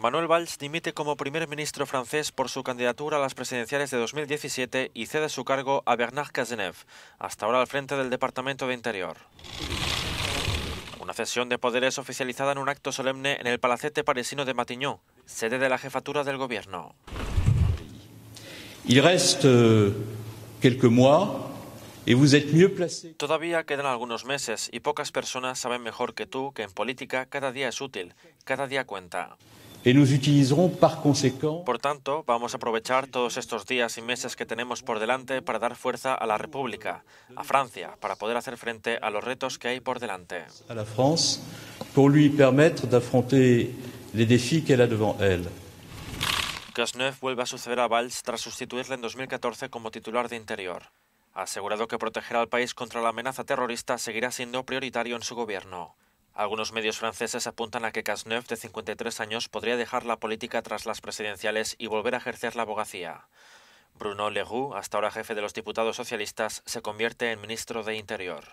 Manuel Valls dimite como primer ministro francés por su candidatura a las presidenciales de 2017 y cede su cargo a Bernard Cazeneuve, hasta ahora al frente del Departamento de Interior. Una cesión de poderes oficializada en un acto solemne en el Palacete parisino de Matignon, sede de la jefatura del gobierno. Todavía quedan algunos meses y pocas personas saben mejor que tú que en política cada día es útil, cada día cuenta. Por tanto, vamos a aprovechar todos estos días y meses que tenemos por delante para dar fuerza a la República, a Francia, para poder hacer frente a los retos que hay por delante. A la France, pour lui permettre d'affronter les défis qu'elle a devant elle. vuelve a suceder a Valls tras sustituirle en 2014 como titular de Interior. Ha asegurado que proteger al país contra la amenaza terrorista seguirá siendo prioritario en su gobierno. Algunos medios franceses apuntan a que Casneuf, de 53 años, podría dejar la política tras las presidenciales y volver a ejercer la abogacía. Bruno Leroux, hasta ahora jefe de los diputados socialistas, se convierte en ministro de Interior.